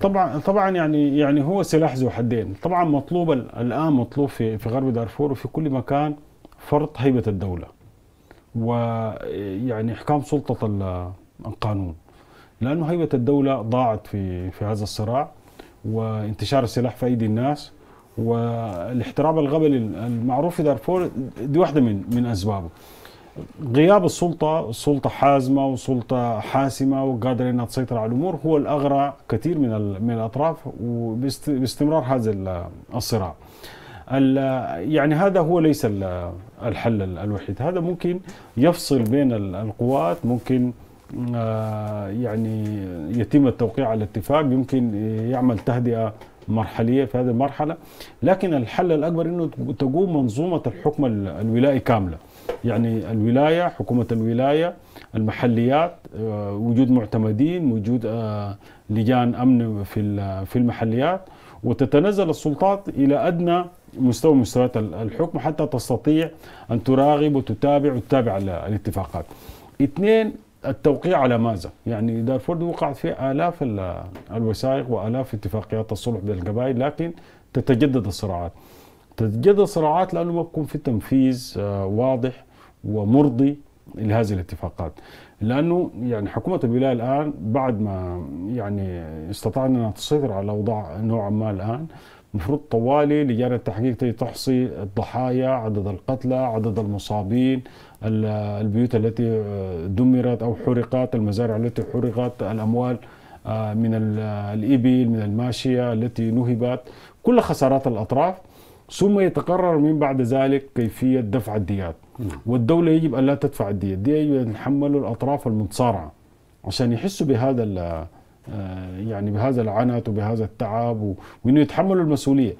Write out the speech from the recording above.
طبعا طبعا يعني يعني هو سلاح ذو حدين طبعا مطلوب الان مطلوب في في غرب دارفور وفي كل مكان فرض هيبه الدوله ويعني احكام سلطه القانون لانه هيبه الدوله ضاعت في في هذا الصراع وانتشار السلاح في ايدي الناس والاحتراب الغبلي المعروف في دارفور دي واحده من من اسبابه غياب السلطة سلطة حازمة وسلطة حاسمة وقادرة أنها تسيطر على الأمور هو الأغرى كثير من من الأطراف باستمرار هذا الصراع يعني هذا هو ليس الحل الوحيد هذا ممكن يفصل بين القوات ممكن آه، يعني يتم التوقيع على اتفاق يمكن يعمل تهدئة مرحليه في هذه المرحله لكن الحل الاكبر انه تقوم منظومه الحكم الولائي كامله يعني الولايه حكومه الولايه المحليات آه، وجود معتمدين وجود آه، لجان امن في في المحليات وتتنزل السلطات الى ادنى مستوى مستويات الحكم حتى تستطيع ان تراغب وتتابع وتتابع الاتفاقات. اثنين التوقيع على ماذا؟ يعني دارفورد وقعت فيه آلاف الوثائق وآلاف اتفاقيات الصلح بين القبائل لكن تتجدد الصراعات تتجدد الصراعات لأنه ما بيكون في تنفيذ آه، واضح ومرضي لهذه الاتفاقات لانه يعني حكومه الولايه الان بعد ما يعني استطعنا انها تسيطر على الاوضاع نوعا ما الان المفروض طوالي لجان التحقيق تحصي الضحايا عدد القتلى عدد المصابين البيوت التي آه، دمرت أو حرقت المزارع التي حرقت الأموال آه، من الإبل من الماشية التي نهبت كل خسارات الأطراف ثم يتقرر من بعد ذلك كيفية دفع الديات نعم. والدولة يجب أن لا تدفع دي يجب أن الأطراف المتصارعة عشان يحسوا بهذا آه، يعني بهذا العنت وبهذا التعب وانه يتحملوا المسؤوليه